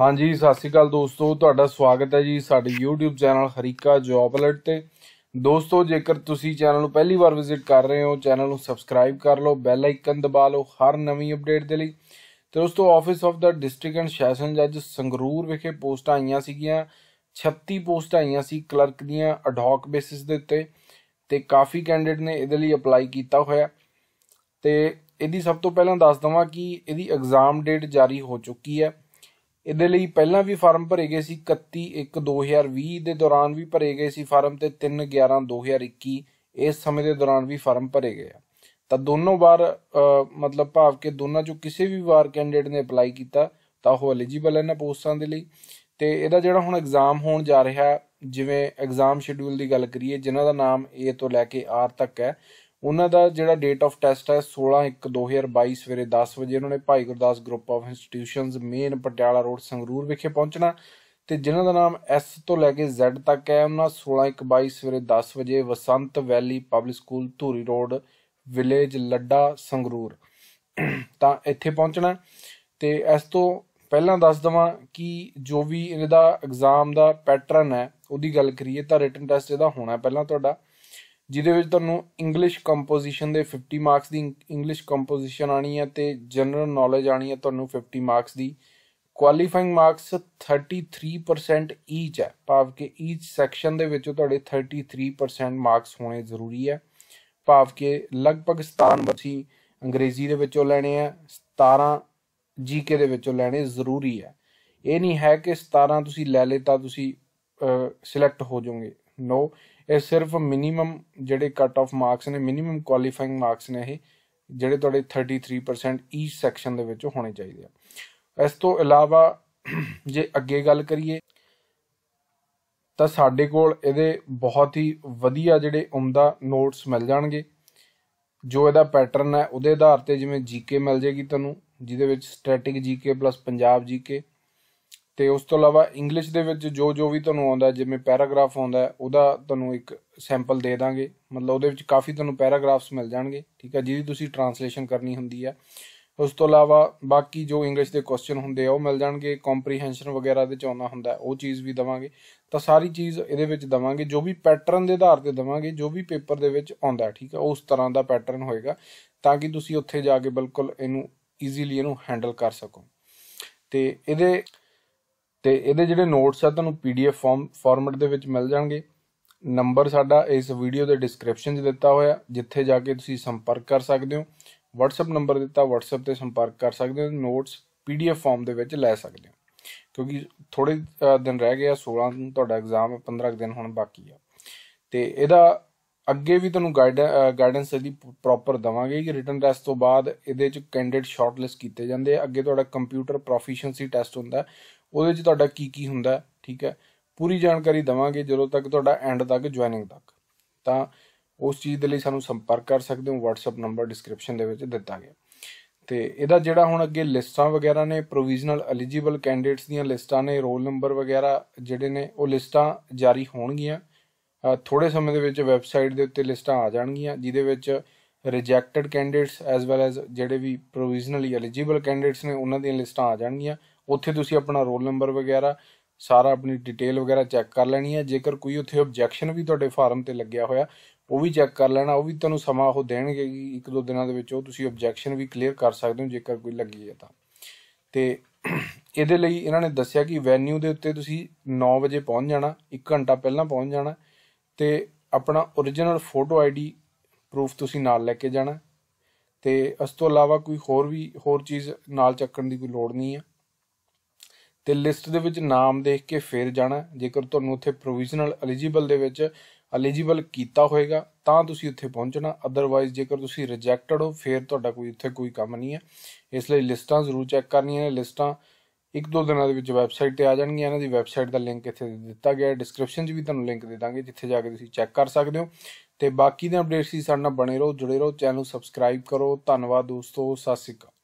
ਹਾਂਜੀ ਸਤਿ ਸ਼੍ਰੀ ਅਕਾਲ ਦੋਸਤੋ ਤੁਹਾਡਾ ਸਵਾਗਤ ਹੈ ਜੀ ਸਾਡੇ YouTube channel Harika job alert ਤੇ ਦੋਸਤੋ ਜੇਕਰ ਤੁਸੀਂ ਚੈਨਲ ਨੂੰ ਪਹਿਲੀ ਵਾਰ ਵਿਜ਼ਿਟ ਕਰ ਰਹੇ ਹੋ ਚੈਨਲ ਨੂੰ ਸਬਸਕ੍ਰਾਈਬ ਕਰ ਲਓ ਬੈਲ ਆਈਕਨ ਦਬਾ ਲਓ ਹਰ ਨਵੀਂ ਅਪਡੇਟ ਦੇ ਲਈ ਤੇ ਦੋਸਤੋ ਆਫਿਸ ਆਫ ਦਾ ਡਿਸਟ੍ਰਿਕਟ ਐਂਡ ਸੈਸ਼ਨ ਜੱਜ ਸੰਗਰੂਰ ਵਿਖੇ ਪੋਸਟਾਂ ਆਈਆਂ ਸੀਗੀਆਂ 36 ਪੋਸਟਾਂ ਆਈਆਂ ਸੀ ਕਲਰਕ ਦੀਆਂ ਅਡਾਕ ਬੇਸਿਸ ਦੇ ਉੱਤੇ ਤੇ ਕਾਫੀ ਕੈਂਡੀਡੇਟ ਨੇ ਇਹਦੇ ਲਈ ਅਪਲਾਈ ਕੀਤਾ ਹੋਇਆ ਤੇ ਇਹਦੀ ਸਭ ਤੋਂ ਪਹਿਲਾਂ ਦੱਸ ਦਵਾਂ ਕਿ ਇਹਦੀ ਐਗਜ਼ਾਮ ਡੇਟ ਜਾਰੀ ਹੋ ਚੁੱਕੀ ਹੈ ਇਹਦੇ ਲਈ ਪਹਿਲਾਂ ਵੀ ਫਾਰਮ ਭਰੇ ਗਏ ਸੀ 31 1 2020 ਦੇ ਦੌਰਾਨ ਵੀ ਭਰੇ ਗਏ ਸੀ ਫਾਰਮ ਤੇ 3 11 2021 ਇਸ ਸਮੇਂ ਦੇ ਦੌਰਾਨ ਵੀ ਫਾਰਮ ਭਰੇ ਗਏ ਆ ਤਾਂ ਦੋਨੋਂ ਵਾਰ ਮਤਲਬ ਭਾਵ ਕਿ ਦੋਨਾਂ ਚੋਂ ਕਿਸੇ ਵੀ ਵਾਰ ਕੈਂਡੀਡੇਟ ਨੇ ਅਪਲਾਈ ਕੀਤਾ ਤਾਂ ਉਹ ਐਲੀਜੀਬਲ ਹੈ ਨਾ ਪੋਸਟਾਂ ਦੇ ਲਈ ਤੇ ਇਹਦਾ ਜਿਹੜਾ ਹੁਣ ਐਗਜ਼ਾਮ ਹੋਣ ਜਾ ਰਿਹਾ ਜਿਵੇਂ ਐਗਜ਼ਾਮ ਸ਼ਡਿਊਲ ਦੀ ਗੱਲ ਕਰੀਏ ਜਿਨ੍ਹਾਂ ਦਾ ਨਾਮ A ਤੋਂ ਲੈ ਕੇ R ਤੱਕ ਹੈ ਉਹਨਾਂ ਦਾ ਜਿਹੜਾ ਡੇਟ ਆਫ ਟੈਸਟ ਹੈ 16/1/2022 ਸਵੇਰੇ 10 ਵਜੇ ਉਹਨਾਂ ਨੇ Bhai Gurdas group of institutions main Patiala road Sangrur ਵਿਖੇ ਪਹੁੰਚਣਾ ਤੇ ਜਿਨ੍ਹਾਂ ਦਾ ਨਾਮ S ਤੋਂ ਲੈ ਕੇ Z ਤੱਕ ਹੈ ਉਹਨਾਂ 16/1/22 ਸਵੇਰੇ 10 ਵਜੇ Vasant valley public school Dhuri road village Ladda Sangrur ਤਾਂ ਇੱਥੇ ਪਹੁੰਚਣਾ ਤੇ ਇਸ ਤੋਂ ਪਹਿਲਾਂ ਦੱਸ ਦਵਾਂ ਕਿ ਜੋ ਵੀ ਇਹਦਾ ਐਗਜ਼ਾਮ ਦਾ ਪੈਟਰਨ ਹੈ ਉਹਦੀ ਗੱਲ ਕਰੀਏ ਤਾਂ ਰਿਟਨ ਟੈਸਟ ਇਹਦਾ ਹੋਣਾ ਪਹਿਲਾਂ ਤੁਹਾਡਾ ਜਿਹਦੇ ਵਿੱਚ ਤੁਹਾਨੂੰ ਇੰਗਲਿਸ਼ ਕੰਪੋਜੀਸ਼ਨ ਦੇ 50 ਮਾਰਕਸ ਦੀ ਇੰਗਲਿਸ਼ ਕੰਪੋਜੀਸ਼ਨ ਆਣੀ ਹੈ ਤੇ ਜਨਰਲ ਨੌਲੇਜ ਆਣੀ ਹੈ ਤੁਹਾਨੂੰ 50 ਮਾਰਕਸ ਦੀ ਕੁਆਲੀਫਾਈਂਗ ਮਾਰਕਸ 33% ਈਚ ਹੈ ਭਾਵ ਕਿ ਈਚ ਸੈਕਸ਼ਨ ਦੇ ਵਿੱਚੋਂ ਤੁਹਾਡੇ 33% ਮਾਰਕਸ ਹੋਣੇ ਜ਼ਰੂਰੀ ਹੈ ਭਾਵ ਕਿ ਲਗਭਗ 17 ਬੱਚੀ ਅੰਗਰੇਜ਼ੀ ਦੇ ਵਿੱਚੋਂ ਲੈਣੇ ਆ 17 ਜੀਕੇ ਦੇ ਵਿੱਚੋਂ ਲੈਣੇ ਜ਼ਰੂਰੀ ਹੈ ਇਹ ਨਹੀਂ ਹੈ ਕਿ 17 ਤੁਸੀਂ ਲੈ ਲੇ ਤਾਂ ਤੁਸੀਂ ਸਿਲੈਕਟ ਹੋ ਜਾਓਗੇ ਨੋ ਇਹ ਸਿਰਫ ਮਿਨੀਮਮ ਜਿਹੜੇ ਕੱਟ ਆਫ ਮਾਰਕਸ ਨੇ ਮਿਨੀਮਮ ਕੁਆਲੀਫਾਈਂਗ ਮਾਰਕਸ ਨੇ ਇਹ ਜਿਹੜੇ ਤੁਹਾਡੇ 33% ਈਚ ਸੈਕਸ਼ਨ ਦੇ ਵਿੱਚ ਹੋਣੇ ਚਾਹੀਦੇ ਆ ਇਸ ਤੋਂ ਇਲਾਵਾ ਜੇ ਅੱਗੇ ਗੱਲ ਕਰੀਏ ਤਾਂ ਸਾਡੇ ਕੋਲ ਇਹਦੇ ਬਹੁਤ ਹੀ ਵਧੀਆ ਜਿਹੜੇ ਉਮਦਾ ਨੋਟਸ ਮਿਲ ਜਾਣਗੇ ਜੋ ਇਹਦਾ ਪੈਟਰਨ ਹੈ ਉਹਦੇ ਆਧਾਰ ਤੇ ਜਿਵੇਂ ਜੀਕੇ ਮਿਲ ਜੇਗੀ ਤੁਹਾਨੂੰ ਜਿਹਦੇ ਵਿੱਚ static GK plus Punjab GK ਤੇ ਉਸ ਤੋਂ ਇਲਾਵਾ ਇੰਗਲਿਸ਼ ਦੇ ਵਿੱਚ ਜੋ ਜੋ ਵੀ ਤੁਹਾਨੂੰ ਆਉਂਦਾ ਜਿਵੇਂ ਪੈਰਾਗ੍ਰਾਫ ਆਉਂਦਾ ਉਹਦਾ ਤੁਹਾਨੂੰ ਇੱਕ ਸੈਂਪਲ ਦੇ ਦਾਂਗੇ ਮਤਲਬ ਉਹਦੇ ਵਿੱਚ ਕਾਫੀ ਤੁਹਾਨੂੰ ਪੈਰਾਗ੍ਰਾਫਸ ਮਿਲ ਜਾਣਗੇ ਠੀਕ ਹੈ ਜਿਹਦੀ ਤੁਸੀਂ ਟਰਾਂਸਲੇਸ਼ਨ ਕਰਨੀ ਹੁੰਦੀ ਆ ਉਸ ਤੋਂ ਇਲਾਵਾ ਬਾਕੀ ਜੋ ਇੰਗਲਿਸ਼ ਦੇ ਕੁਐਸਚਨ ਹੁੰਦੇ ਆ ਉਹ ਮਿਲ ਜਾਣਗੇ ਕੰਪਰੀਹੈਂਸ਼ਨ ਵਗੈਰਾ ਦੇ ਚ ਆਉਣਾ ਹੁੰਦਾ ਉਹ ਚੀਜ਼ ਵੀ ਦਵਾਂਗੇ ਤਾਂ ਸਾਰੀ ਚੀਜ਼ ਇਹਦੇ ਵਿੱਚ ਦਵਾਂਗੇ ਜੋ ਵੀ ਪੈਟਰਨ ਦੇ ਆਧਾਰ ਤੇ ਦਵਾਂਗੇ ਜੋ ਵੀ ਪੇਪਰ ਦੇ ਵਿੱਚ ਆਉਂਦਾ ਠੀਕ ਹੈ ਉਸ ਤਰ੍ਹਾਂ ਦਾ ਪੈਟਰਨ ਹੋਏਗਾ ਤਾਂ ਕਿ ਤੁਸੀਂ ਉੱਥੇ ਜਾ ਕੇ ਬਿਲਕੁਲ ਇਹਨੂੰ ਈਜ਼ੀਲੀ ਇਹਨੂੰ ਹੈਂਡਲ ਕਰ ਸਕੋ ਤੇ ਇਹਦੇ ਤੇ ਇਹਦੇ ਜਿਹੜੇ ਨੋਟਸ ਆ ਤੁਹਾਨੂੰ ਪੀਡੀਐਫ ਫਾਰਮ ਫਾਰਮੈਟ ਦੇ ਵਿੱਚ ਮਿਲ ਜਾਣਗੇ ਨੰਬਰ ਸਾਡਾ ਇਸ ਵੀਡੀਓ ਦੇ ਡਿਸਕ੍ਰਿਪਸ਼ਨ 'ਚ ਦਿੱਤਾ ਹੋਇਆ ਜਿੱਥੇ ਜਾ ਕੇ ਤੁਸੀਂ ਸੰਪਰਕ ਕਰ ਸਕਦੇ ਹੋ WhatsApp ਨੰਬਰ ਦਿੱਤਾ WhatsApp ਤੇ ਸੰਪਰਕ ਕਰ ਸਕਦੇ ਹੋ ਨੋਟਸ ਪੀਡੀਐਫ ਫਾਰਮ ਦੇ ਵਿੱਚ ਲੈ ਸਕਦੇ ਹੋ ਕਿਉਂਕਿ ਥੋੜੇ ਦਿਨ ਰਹਿ ਗਏ ਆ 16 ਨੂੰ ਤੁਹਾਡਾ ਐਗਜ਼ਾਮ ਹੈ 15 ਦਿਨ ਹੁਣ ਬਾਕੀ ਆ ਤੇ ਇਹਦਾ ਅੱਗੇ ਵੀ ਤੁਹਾਨੂੰ ਗਾਈਡੈਂਸ ਇਹਦੀ ਪ੍ਰੋਪਰ ਦਵਾਂਗੇ ਕਿ ਰਿਟਨ ਟੈਸਟ ਤੋਂ ਬਾਅਦ ਇਹਦੇ ਚ ਕੈਂਡੀਡੇਟ ਸ਼ਾਰਟਲਿਸਟ ਕੀਤੇ ਜਾਂਦੇ ਆ ਅੱਗੇ ਤੁਹਾਡਾ ਕੰਪਿਊਟਰ ਪ੍ਰੋਫੀਸ਼ੀਐਂਸੀ ਟੈਸਟ ਹੁੰਦਾ ਉਹਦੇ ਚ ਤੁਹਾਡਾ ਕੀ ਕੀ ਹੁੰਦਾ ਠੀਕ ਹੈ ਪੂਰੀ ਜਾਣਕਾਰੀ ਦਵਾਂਗੇ ਜਦੋਂ ਤੱਕ ਤੁਹਾਡਾ ਐਂਡ ਤੱਕ ਜੁਆਇਨਿੰਗ ਤੱਕ ਤਾਂ ਉਸ ਚੀਜ਼ ਦੇ ਲਈ ਸਾਨੂੰ ਸੰਪਰਕ ਕਰ ਸਕਦੇ ਹੋ WhatsApp ਨੰਬਰ ਡਿਸਕ੍ਰਿਪਸ਼ਨ ਦੇ ਵਿੱਚ ਦਿੱਤਾ ਗਿਆ ਤੇ ਇਹਦਾ ਜਿਹੜਾ ਹੁਣ ਅੱਗੇ ਲਿਸਟਾਂ ਵਗੈਰਾ ਨੇ ਪ੍ਰੋਵੀਜ਼ਨਲ ਐਲੀਜੀਬਲ ਕੈਂਡੀਡੇਟਸ ਦੀਆਂ ਲਿਸਟਾਂ ਨੇ ਰੋਲ ਨੰਬਰ ਵਗੈਰਾ ਜਿਹੜੇ ਨੇ ਉਹ ਲਿਸਟਾਂ ਜਾਰੀ ਹੋਣਗੀਆਂ ਥੋੜੇ ਸਮੇਂ ਦੇ ਵਿੱਚ ਵੈਬਸਾਈਟ ਦੇ ਉੱਤੇ ਲਿਸਟਾਂ ਆ ਜਾਣਗੀਆਂ ਜਿਹਦੇ ਵਿੱਚ rejected candidates as well as ਜਿਹੜੇ ਵੀ ਪ੍ਰੋਵੀਜ਼ਨਲੀ ਐਲੀਜੀਬਲ ਕੈਂਡੀਡੇਟਸ ਨੇ ਉਹਨਾਂ ਦੀਆਂ ਲਿਸਟਾਂ ਆ ਜਾਣਗੀਆਂ ਉੱਥੇ ਤੁਸੀਂ ਆਪਣਾ ਰੋਲ ਨੰਬਰ ਵਗੈਰਾ ਸਾਰਾ ਆਪਣੀ ਡਿਟੇਲ ਵਗੈਰਾ ਚੈੱਕ ਕਰ ਲੈਣੀ ਹੈ ਜੇਕਰ ਕੋਈ ਉੱਥੇ ਆਬਜੈਕਸ਼ਨ ਵੀ ਤੁਹਾਡੇ ਫਾਰਮ ਤੇ ਲੱਗਿਆ ਹੋਇਆ ਉਹ ਵੀ ਚੈੱਕ ਕਰ ਲੈਣਾ ਉਹ ਵੀ ਤੁਹਾਨੂੰ ਸਮਾਂ ਉਹ ਦੇਣਗੇ ਕਿ ਇੱਕ ਦੋ ਦਿਨਾਂ ਦੇ ਵਿੱਚ ਉਹ ਤੁਸੀਂ ਆਬਜੈਕਸ਼ਨ ਵੀ ਕਲੀਅਰ ਕਰ ਸਕਦੇ ਹੋ ਜੇਕਰ ਕੋਈ ਲੱਗੀ ਹੈ ਤਾਂ ਤੇ ਇਹਦੇ ਲਈ ਇਹਨਾਂ ਨੇ ਦੱਸਿਆ ਕਿ ਵੈਨਿਊ ਦੇ ਉੱਤੇ ਤੁਸੀਂ 9 ਵਜੇ ਪਹੁੰਚ ਜਾਣਾ 1 ਘੰਟਾ ਪਹਿਲਾਂ ਪਹੁੰਚ ਜਾਣਾ ਤੇ ਆਪਣਾ origignal ਫੋਟੋ ਆਈਡੀ ਪ੍ਰੂਫ ਤੁਸੀਂ ਨਾਲ ਲੈ ਕੇ ਜਾਣਾ ਤੇ ਇਸ ਤੋਂ ਇਲਾਵਾ ਕੋਈ ਹੋਰ ਵੀ ਹੋਰ ਚੀਜ਼ ਨਾਲ ਚੱਕਣ ਦੀ ਕੋਈ ਲੋੜ ਨਹੀਂ ਹੈ ਤੇ ਲਿਸਟ ਦੇ ਵਿੱਚ ਨਾਮ ਦੇਖ ਕੇ ਫੇਰ ਜਾਣਾ ਜੇਕਰ ਤੁਹਾਨੂੰ ਉੱਥੇ ਪ੍ਰੋਵੀਜ਼ਨਲ ਐਲੀਜੀਬਲ ਦੇ ਵਿੱਚ ਐਲੀਜੀਬਲ ਕੀਤਾ ਹੋਏਗਾ ਤਾਂ ਤੁਸੀਂ ਉੱਥੇ ਪਹੁੰਚਣਾ ਅਦਰਵਾਈਜ਼ ਜੇਕਰ ਤੁਸੀਂ ਰਿਜੈਕਟਡ ਹੋ ਫੇਰ ਤੁਹਾਡਾ ਕੋਈ ਉੱਥੇ ਕੋਈ ਕੰਮ ਨਹੀਂ ਹੈ ਇਸ ਲਈ ਲਿਸਟਾਂ ਜ਼ਰੂਰ ਚੈੱਕ ਕਰਨੀਆਂ ਨੇ ਲਿਸਟਾਂ ਇੱਕ ਦੋ ਦਿਨਾਂ ਦੇ ਵਿੱਚ ਵੈਬਸਾਈਟ ਤੇ ਆ ਜਾਣਗੀਆਂ ਇਹਨਾਂ ਦੀ ਵੈਬਸਾਈਟ ਦਾ ਲਿੰਕ ਇੱਥੇ ਦਿੱਤਾ ਗਿਆ ਹੈ ਡਿਸਕ੍ਰਿਪਸ਼ਨ 'ਚ ਵੀ ਤੁਹਾਨੂੰ ਲਿੰਕ ਦੇ ਦਾਂਗੇ ਜਿੱਥੇ ਜਾ ਕੇ ਤੁਸੀਂ ਚੈੱਕ ਕਰ ਸਕਦੇ ਹੋ ਤੇ ਬਾਕੀ ਦੇ ਅਪਡੇਟਸ ਵੀ ਸਾਡੇ ਨਾਲ ਬਣੇ ਰਹੋ ਜੁੜੇ ਰਹੋ ਚੈਨਲ ਨੂੰ ਸਬਸਕ੍ਰਾਈਬ ਕਰੋ ਧੰਨਵਾਦ ਦੋਸਤੋ ਸਤਿ ਸ਼੍ਰੀ ਅਕਾਲ